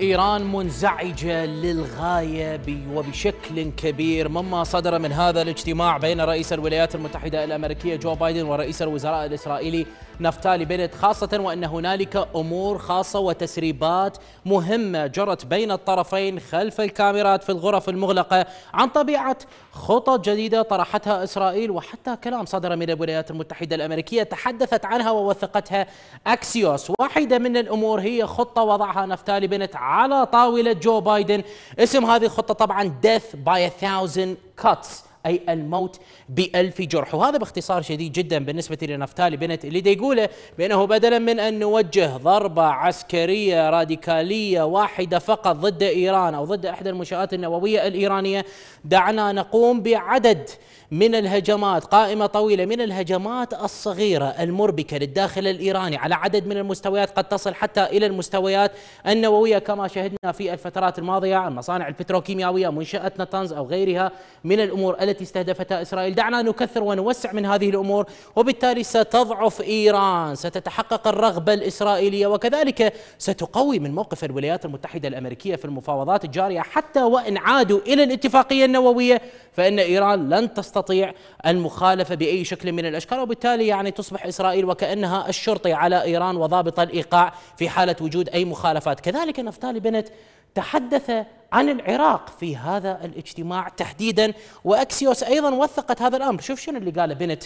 إيران منزعجة للغاية وبشكل كبير مما صدر من هذا الاجتماع بين رئيس الولايات المتحدة الأمريكية جو بايدن ورئيس الوزراء الإسرائيلي نفتالي بنت خاصة وأن هنالك أمور خاصة وتسريبات مهمة جرت بين الطرفين خلف الكاميرات في الغرف المغلقة عن طبيعة خطط جديدة طرحتها إسرائيل وحتى كلام صدر من الولايات المتحدة الأمريكية تحدثت عنها ووثقتها أكسيوس واحدة من الأمور هي خطة وضعها نفتالي بنت على طاولة جو بايدن اسم هذه الخطة طبعا death by a thousand cuts أي الموت بألف جرح وهذا باختصار شديد جدا بالنسبة لنفتالي بنت اللي دي يقوله بأنه بدلا من أن نوجه ضربة عسكرية راديكالية واحدة فقط ضد إيران أو ضد إحدى المنشآت النووية الإيرانية دعنا نقوم بعدد من الهجمات قائمة طويلة من الهجمات الصغيرة المربكة للداخل الإيراني على عدد من المستويات قد تصل حتى إلى المستويات النووية كما شهدنا في الفترات الماضية عن مصانع البتروكيماوية منشأة نتنز أو غيرها من الأمور التي استهدفتها إسرائيل دعنا نكثر ونوسع من هذه الأمور وبالتالي ستضعف إيران ستتحقق الرغبة الإسرائيلية وكذلك ستقوي من موقف الولايات المتحدة الأمريكية في المفاوضات الجارية حتى وإن عادوا إلى الاتفاقية النووية فإن إيران لن تستطيع المخالفة بأي شكل من الأشكال وبالتالي يعني تصبح إسرائيل وكأنها الشرطي على إيران وضابط الإيقاع في حالة وجود أي مخالفات كذلك نفتالي بنت تحدث عن العراق في هذا الاجتماع تحديدا وأكس اكسيوس ايضا وثقت هذا الامر شوف شنو اللي قاله بنت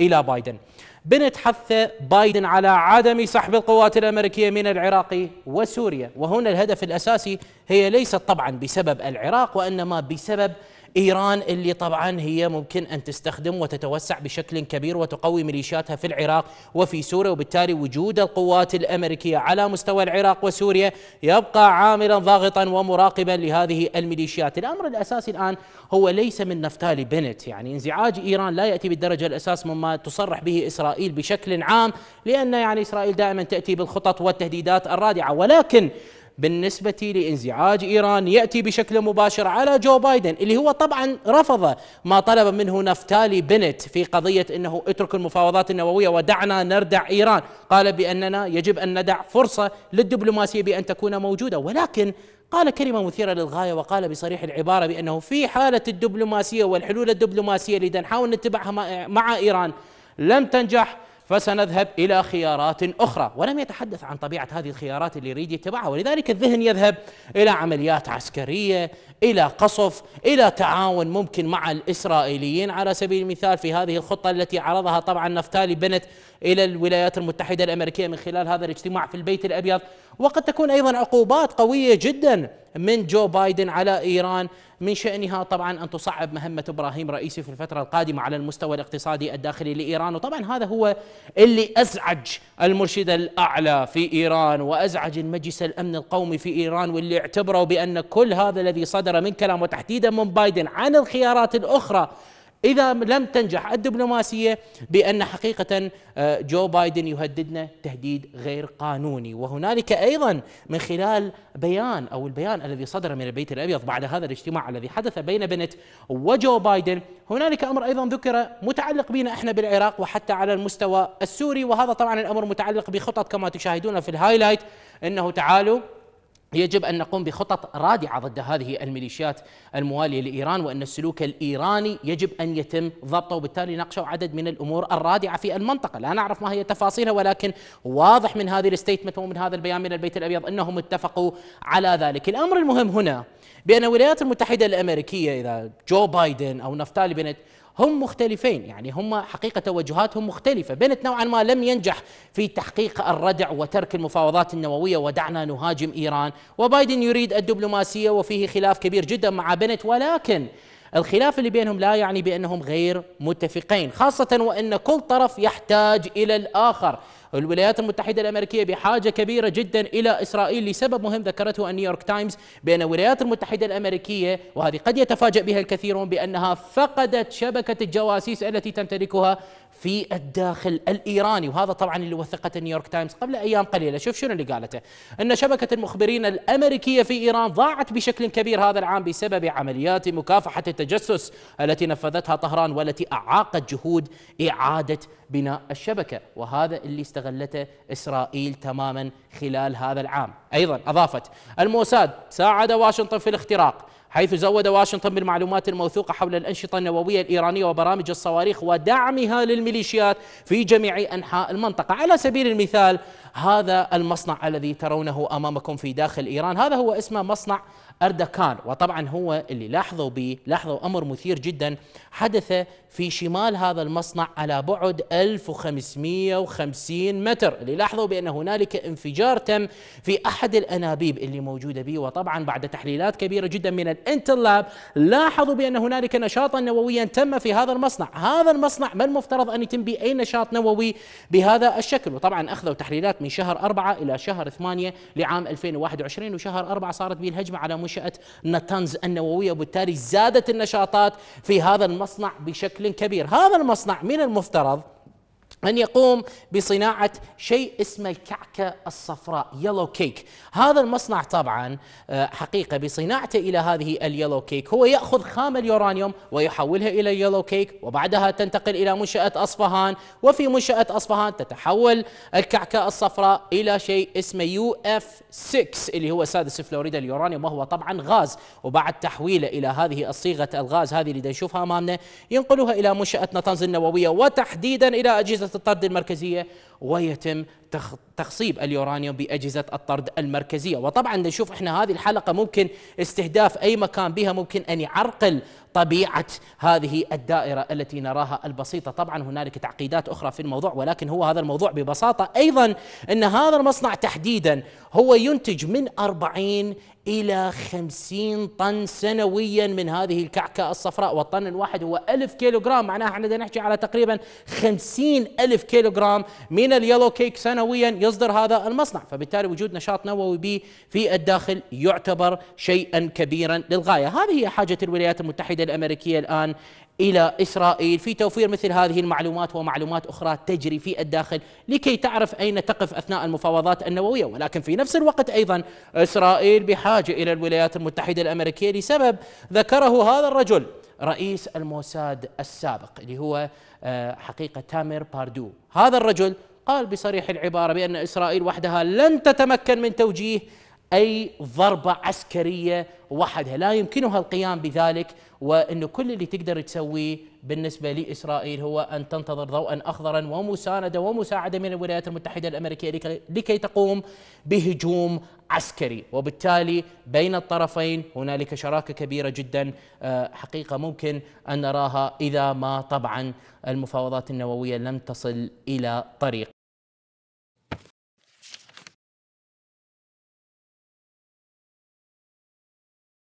الى بايدن بنت حث بايدن على عدم سحب القوات الامريكيه من العراق وسوريا وهنا الهدف الاساسي هي ليست طبعا بسبب العراق وانما بسبب إيران اللي طبعا هي ممكن أن تستخدم وتتوسع بشكل كبير وتقوي ميليشياتها في العراق وفي سوريا وبالتالي وجود القوات الأمريكية على مستوى العراق وسوريا يبقى عاملا ضاغطا ومراقبا لهذه الميليشيات الأمر الأساسي الآن هو ليس من نفتالي بنت يعني انزعاج إيران لا يأتي بالدرجة الأساس مما تصرح به إسرائيل بشكل عام لأن يعني إسرائيل دائما تأتي بالخطط والتهديدات الرادعة ولكن بالنسبة لانزعاج إيران يأتي بشكل مباشر على جو بايدن اللي هو طبعا رفض ما طلب منه نفتالي بنت في قضية أنه اترك المفاوضات النووية ودعنا نردع إيران قال بأننا يجب أن ندع فرصة للدبلوماسية بأن تكون موجودة ولكن قال كلمة مثيرة للغاية وقال بصريح العبارة بأنه في حالة الدبلوماسية والحلول الدبلوماسية اللي نحاول نتبعها مع إيران لم تنجح فسنذهب إلى خيارات أخرى ولم يتحدث عن طبيعة هذه الخيارات اللي يريد يتبعها ولذلك الذهن يذهب إلى عمليات عسكرية الى قصف الى تعاون ممكن مع الاسرائيليين على سبيل المثال في هذه الخطه التي عرضها طبعا نفتالي بنت الى الولايات المتحده الامريكيه من خلال هذا الاجتماع في البيت الابيض وقد تكون ايضا عقوبات قويه جدا من جو بايدن على ايران من شانها طبعا ان تصعب مهمه ابراهيم رئيسي في الفتره القادمه على المستوى الاقتصادي الداخلي لايران وطبعا هذا هو اللي ازعج المرشد الاعلى في ايران وازعج المجلس الامن القومي في ايران واللي اعتبروا بان كل هذا الذي صدر المبادره من كلام وتحديدا من بايدن عن الخيارات الأخرى إذا لم تنجح الدبلوماسية بأن حقيقة آه، جو بايدن يهددنا تهديد غير قانوني وهنالك أيضا من خلال بيان أو البيان الذي صدر من البيت الأبيض بعد هذا الاجتماع الذي حدث بين بنت وجو بايدن هنالك أمر أيضا ذكر متعلق بنا إحنا بالعراق وحتى على المستوى السوري وهذا طبعا الأمر متعلق بخطط كما تشاهدون في الهايلايت أنه تعالوا يجب أن نقوم بخطط رادعة ضد هذه الميليشيات الموالية لإيران وأن السلوك الإيراني يجب أن يتم ضبطه وبالتالي ناقشوا عدد من الأمور الرادعة في المنطقة لا نعرف ما هي تفاصيلها ولكن واضح من هذه الستيتمنت ومن هذا البيان من البيت الأبيض أنهم اتفقوا على ذلك الأمر المهم هنا بأن الولايات المتحدة الأمريكية إذا جو بايدن أو نفتالي بنت هم مختلفين يعني هم حقيقة توجهاتهم مختلفة بنت نوعا ما لم ينجح في تحقيق الردع وترك المفاوضات النووية ودعنا نهاجم إيران وبايدن يريد الدبلوماسية وفيه خلاف كبير جدا مع بنت ولكن الخلاف اللي بينهم لا يعني بأنهم غير متفقين خاصة وأن كل طرف يحتاج إلى الآخر الولايات المتحدة الأمريكية بحاجة كبيرة جدا إلى إسرائيل لسبب مهم ذكرته النيويورك تايمز بأن الولايات المتحدة الأمريكية وهذه قد يتفاجأ بها الكثيرون بأنها فقدت شبكة الجواسيس التي تمتلكها في الداخل الإيراني وهذا طبعا اللي وثقته نيويورك تايمز قبل أيام قليلة شوف شنو اللي قالته أن شبكة المخبرين الأمريكية في إيران ضاعت بشكل كبير هذا العام بسبب عمليات مكافحة التجسس التي نفذتها طهران والتي أعاقت جهود إعادة بناء الشبكة وهذا اللي است استغلته إسرائيل تماما خلال هذا العام أيضا أضافت الموساد ساعد واشنطن في الاختراق حيث زود واشنطن بالمعلومات الموثوقة حول الأنشطة النووية الإيرانية وبرامج الصواريخ ودعمها للميليشيات في جميع أنحاء المنطقة على سبيل المثال هذا المصنع الذي ترونه أمامكم في داخل إيران هذا هو اسمه مصنع أردكان وطبعا هو اللي لاحظوا به لاحظوا أمر مثير جدا حدث في شمال هذا المصنع على بعد 1550 متر اللي لاحظوا بأن هنالك انفجار تم في أحد الأنابيب اللي موجودة به وطبعا بعد تحليلات كبيرة جدا من انتل لاب لاحظوا بان هنالك نشاطا نوويا تم في هذا المصنع هذا المصنع ما المفترض ان يتم به اي نشاط نووي بهذا الشكل وطبعا اخذوا تحليلات من شهر أربعة الى شهر ثمانية لعام 2021 وشهر أربعة صارت به الهجمه على منشاه نتنز النوويه وبالتالي زادت النشاطات في هذا المصنع بشكل كبير هذا المصنع من المفترض أن يقوم بصناعة شيء اسمه الكعكة الصفراء يلو كيك هذا المصنع طبعا آه، حقيقة بصناعته إلى هذه اليلو كيك هو يأخذ خام اليورانيوم ويحولها إلى يلو كيك وبعدها تنتقل إلى منشأة أصفهان وفي منشأة أصفهان تتحول الكعكة الصفراء إلى شيء اسمه يو اف 6 اللي هو سادس فلوريدا اليورانيوم وهو طبعا غاز وبعد تحويله إلى هذه الصيغة الغاز هذه اللي نشوفها أمامنا ينقلها إلى منشأة نطنز النووية وتحديدا إلى أجهزة أجهزة الطرد المركزية ويتم تخصيب اليورانيوم بأجهزة الطرد المركزية وطبعا نشوف احنا هذه الحلقة ممكن استهداف أي مكان بها ممكن أن يعرقل طبيعه هذه الدائره التي نراها البسيطه، طبعا هنالك تعقيدات اخرى في الموضوع ولكن هو هذا الموضوع ببساطه ايضا ان هذا المصنع تحديدا هو ينتج من 40 إلى 50 طن سنويا من هذه الكعكة الصفراء والطن الواحد هو ألف كيلوغرام معناها احنا نحكي على تقريبا 50 ألف كيلوغرام من اليلو كيك سنويا يصدر هذا المصنع فبالتالي وجود نشاط نووي به في الداخل يعتبر شيئا كبيرا للغاية هذه هي حاجة الولايات المتحدة الأمريكية الآن إلى إسرائيل في توفير مثل هذه المعلومات ومعلومات أخرى تجري في الداخل لكي تعرف أين تقف أثناء المفاوضات النووية ولكن في نفس الوقت أيضا إسرائيل بحاجة إلى الولايات المتحدة الأمريكية لسبب ذكره هذا الرجل رئيس الموساد السابق اللي هو آه، حقيقة تامر باردو هذا الرجل قال بصريح العبارة بأن إسرائيل وحدها لن تتمكن من توجيه اي ضربه عسكريه وحدها، لا يمكنها القيام بذلك وانه كل اللي تقدر تسويه بالنسبه لاسرائيل هو ان تنتظر ضوءا اخضرا ومسانده ومساعده من الولايات المتحده الامريكيه لكي تقوم بهجوم عسكري، وبالتالي بين الطرفين هنالك شراكه كبيره جدا آه، حقيقه ممكن ان نراها اذا ما طبعا المفاوضات النوويه لم تصل الى طريق